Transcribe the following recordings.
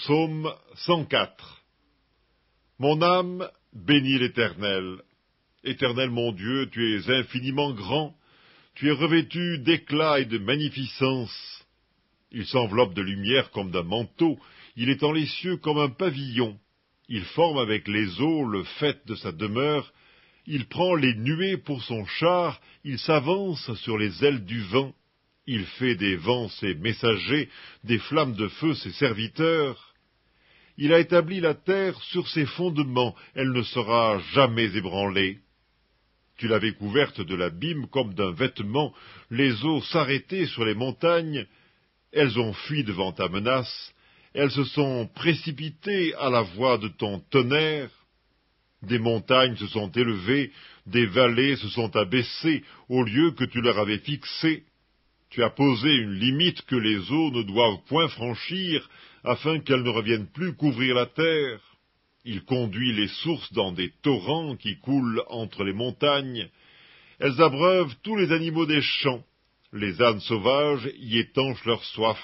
Psaume 104 Mon âme bénit l'Éternel. Éternel mon Dieu, tu es infiniment grand, tu es revêtu d'éclat et de magnificence. Il s'enveloppe de lumière comme d'un manteau, il étend les cieux comme un pavillon, il forme avec les eaux le fait de sa demeure, il prend les nuées pour son char, il s'avance sur les ailes du vent il fait des vents ses messagers, des flammes de feu ses serviteurs. Il a établi la terre sur ses fondements, elle ne sera jamais ébranlée. Tu l'avais couverte de l'abîme comme d'un vêtement, les eaux s'arrêtaient sur les montagnes, elles ont fui devant ta menace, elles se sont précipitées à la voix de ton tonnerre. Des montagnes se sont élevées, des vallées se sont abaissées au lieu que tu leur avais fixé. Tu as posé une limite que les eaux ne doivent point franchir, afin qu'elles ne reviennent plus couvrir la terre. Il conduit les sources dans des torrents qui coulent entre les montagnes. Elles abreuvent tous les animaux des champs. Les ânes sauvages y étanchent leur soif.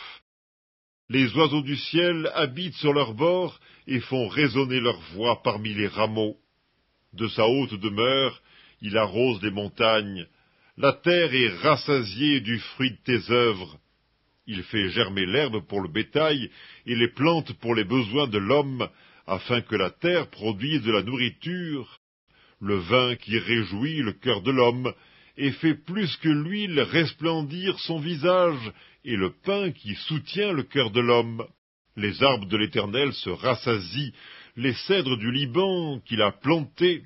Les oiseaux du ciel habitent sur leurs bords et font résonner leur voix parmi les rameaux. De sa haute demeure, il arrose les montagnes, la terre est rassasiée du fruit de tes œuvres. Il fait germer l'herbe pour le bétail et les plantes pour les besoins de l'homme, afin que la terre produise de la nourriture, le vin qui réjouit le cœur de l'homme, et fait plus que l'huile resplendir son visage, et le pain qui soutient le cœur de l'homme. Les arbres de l'Éternel se rassasient, les cèdres du Liban qu'il a plantés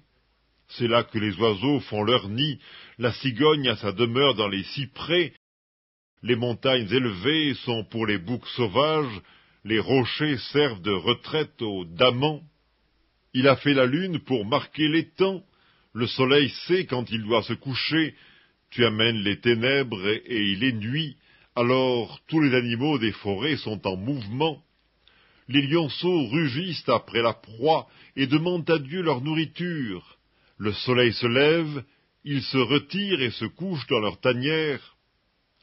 c'est là que les oiseaux font leur nid, la cigogne a sa demeure dans les cyprès, les montagnes élevées sont pour les boucs sauvages, les rochers servent de retraite aux damans. Il a fait la lune pour marquer les temps, le soleil sait quand il doit se coucher, tu amènes les ténèbres et, et il est nuit, alors tous les animaux des forêts sont en mouvement. Les lionceaux rugissent après la proie et demandent à Dieu leur nourriture. Le soleil se lève, ils se retirent et se couchent dans leur tanière.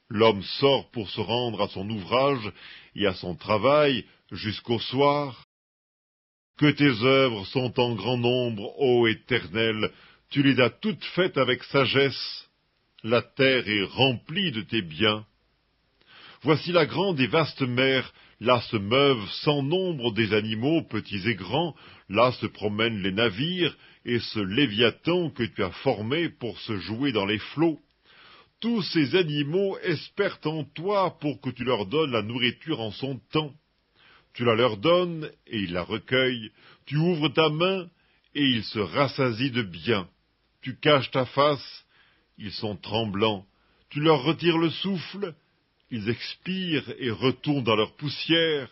L'homme sort pour se rendre à son ouvrage et à son travail jusqu'au soir. Que tes œuvres sont en grand nombre, ô Éternel, tu les as toutes faites avec sagesse. La terre est remplie de tes biens. Voici la grande et vaste mer, Là se meuvent sans nombre des animaux, petits et grands, là se promènent les navires, et ce léviathan que tu as formé pour se jouer dans les flots. Tous ces animaux espèrent en toi pour que tu leur donnes la nourriture en son temps. Tu la leur donnes, et ils la recueillent. Tu ouvres ta main, et ils se rassasient de bien. Tu caches ta face, ils sont tremblants. Tu leur retires le souffle, ils expirent et retournent dans leur poussière,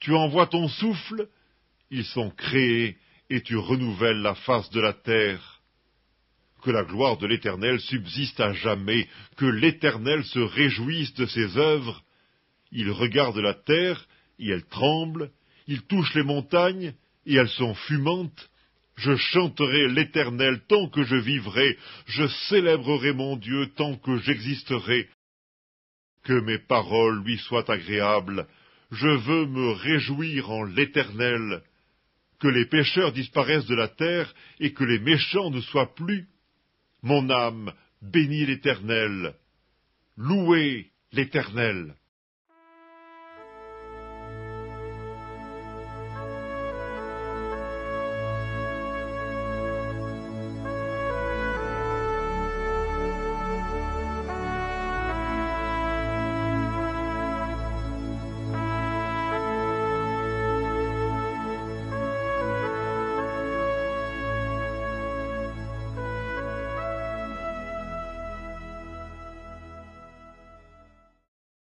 tu envoies ton souffle, ils sont créés et tu renouvelles la face de la terre. Que la gloire de l'Éternel subsiste à jamais, que l'Éternel se réjouisse de ses œuvres. Il regarde la terre, et elle tremble, il touche les montagnes, et elles sont fumantes. Je chanterai l'Éternel tant que je vivrai, je célébrerai mon Dieu tant que j'existerai que mes paroles lui soient agréables, je veux me réjouir en l'Éternel, que les pécheurs disparaissent de la terre et que les méchants ne soient plus. Mon âme, bénis l'Éternel, louez l'Éternel.